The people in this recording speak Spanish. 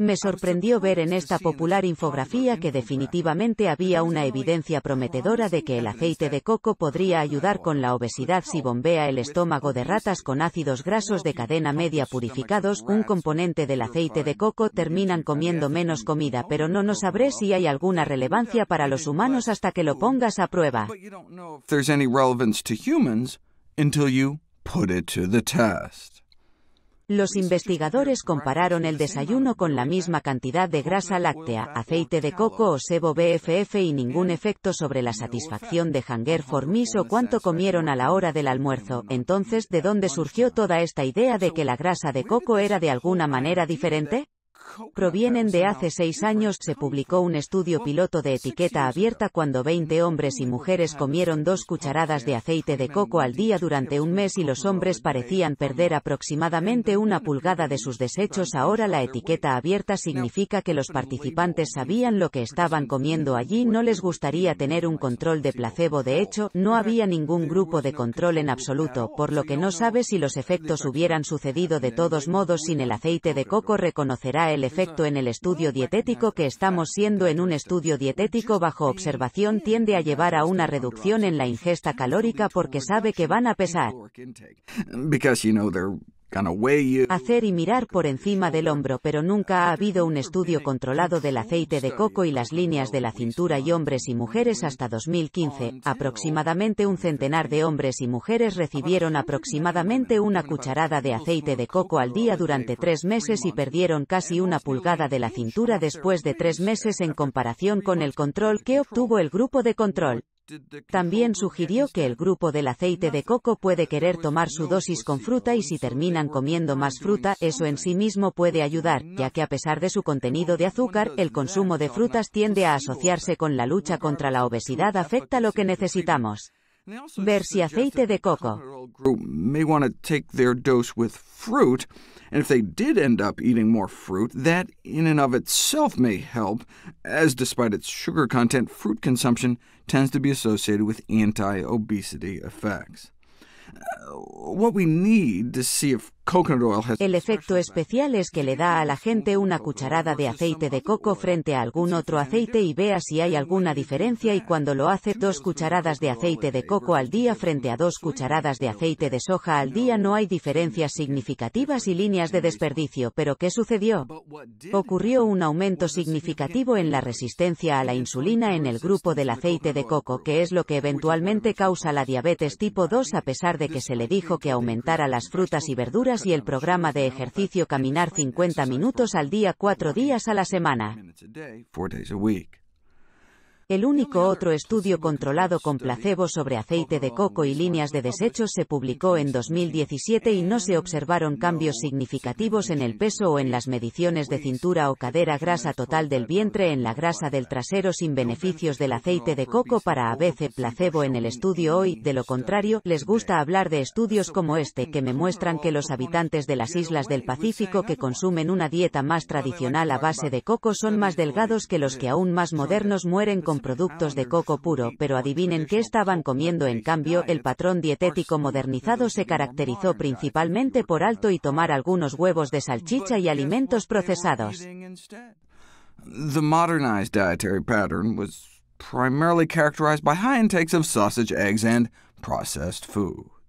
Me sorprendió ver en esta popular infografía que definitivamente había una evidencia prometedora de que el aceite de coco podría ayudar con la obesidad si bombea el estómago de ratas con ácidos grasos de cadena media purificados, un componente del aceite de coco terminan comiendo menos comida pero no nos sabré si hay alguna relevancia para los humanos hasta que lo pongas a prueba. Los investigadores compararon el desayuno con la misma cantidad de grasa láctea, aceite de coco o sebo BFF y ningún efecto sobre la satisfacción de Hunger formis o cuánto comieron a la hora del almuerzo. Entonces, ¿de dónde surgió toda esta idea de que la grasa de coco era de alguna manera diferente? provienen de hace seis años. Se publicó un estudio piloto de etiqueta abierta cuando 20 hombres y mujeres comieron dos cucharadas de aceite de coco al día durante un mes y los hombres parecían perder aproximadamente una pulgada de sus desechos. Ahora la etiqueta abierta significa que los participantes sabían lo que estaban comiendo allí. No les gustaría tener un control de placebo. De hecho, no había ningún grupo de control en absoluto, por lo que no sabe si los efectos hubieran sucedido de todos modos sin el aceite de coco reconocerá el efecto en el estudio dietético que estamos siendo en un estudio dietético bajo observación tiende a llevar a una reducción en la ingesta calórica porque sabe que van a pesar hacer y mirar por encima del hombro, pero nunca ha habido un estudio controlado del aceite de coco y las líneas de la cintura y hombres y mujeres hasta 2015. Aproximadamente un centenar de hombres y mujeres recibieron aproximadamente una cucharada de aceite de coco al día durante tres meses y perdieron casi una pulgada de la cintura después de tres meses en comparación con el control que obtuvo el grupo de control. También sugirió que el grupo del aceite de coco puede querer tomar su dosis con fruta y si terminan comiendo más fruta, eso en sí mismo puede ayudar, ya que a pesar de su contenido de azúcar, el consumo de frutas tiende a asociarse con la lucha contra la obesidad afecta lo que necesitamos. ver si aceite de coco. may want to take their dose with fruit, and if they did end up eating more fruit, that in and of itself may help, as despite its sugar content, fruit consumption tends to be associated with anti-obesity effects. El efecto especial es que le da a la gente una cucharada de aceite de coco frente a algún otro aceite y vea si hay alguna diferencia y cuando lo hace dos cucharadas de aceite de coco al día frente a dos cucharadas de aceite de soja al día no hay diferencias significativas y líneas de desperdicio. Pero ¿qué sucedió? Ocurrió un aumento significativo en la resistencia a la insulina en el grupo del aceite de coco que es lo que eventualmente causa la diabetes tipo 2 a pesar de que se le dijo que aumentara las frutas y verduras y el programa de ejercicio caminar 50 minutos al día cuatro días a la semana. El único otro estudio controlado con placebo sobre aceite de coco y líneas de desechos se publicó en 2017 y no se observaron cambios significativos en el peso o en las mediciones de cintura o cadera grasa total del vientre en la grasa del trasero sin beneficios del aceite de coco para ABC placebo en el estudio hoy, de lo contrario, les gusta hablar de estudios como este que me muestran que los habitantes de las islas del Pacífico que consumen una dieta más tradicional a base de coco son más delgados que los que aún más modernos mueren con productos de coco puro, pero adivinen qué estaban comiendo en cambio, el patrón dietético modernizado se caracterizó principalmente por alto y tomar algunos huevos de salchicha y alimentos procesados. The modernized dietary pattern was primarily characterized by high intakes of sausage, eggs, and processed food.